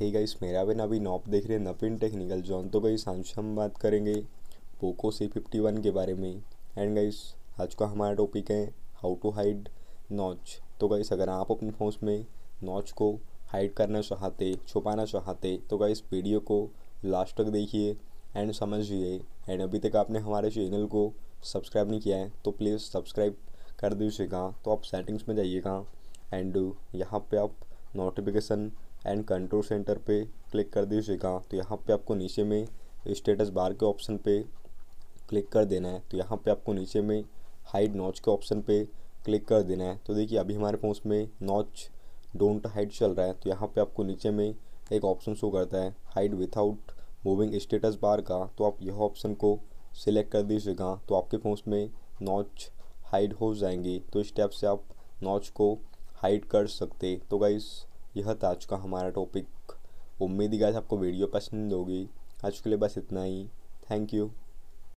hey guys मेरा बिना अभी नॉप देख रहे हैं नपिन टेक्निकल जॉन तो गाइस आज हम बात करेंगे पोको सी फिफ्टी वन के बारे में एंड गाइस आज का हमारा टॉपिक है हाउ टू हाइड नॉच तो गाइस अगर आप अपने फोन में नॉच को हाइड करना चाहते छुपाना चाहते तो गाइस वीडियो को लास्ट तक देखिए एंड समझिए एंड अभी तक आपने हमारे चैनल को सब्सक्राइब नहीं किया है तो प्लीज़ सब्सक्राइब कर दीजिएगा तो आप सेटिंग्स में जाइएगा एंड यहाँ पर आप नोटिफिकेशन एंड कंट्रोल सेंटर पे क्लिक कर दीजिएगा तो यहाँ पे आपको नीचे में स्टेटस बार के ऑप्शन पे क्लिक कर देना है तो यहाँ पे आपको नीचे में हाइड नॉच के ऑप्शन पे क्लिक कर देना है तो देखिए अभी हमारे फोन में नॉच डोंट हाइड चल रहा है तो यहाँ पे आपको नीचे में एक ऑप्शन शो करता है hide without moving status bar का तो आप यह ऑप्शन को सिलेक्ट कर दीजिएगा तो आपके फ़ोन में नॉच हाइड हो जाएंगी तो इस टैप से आप नॉच को हाइड कर सकते तो गाइस यह था आज का हमारा टॉपिक उम्मीद ही गैस आपको वीडियो पसंद होगी आज के लिए बस इतना ही थैंक यू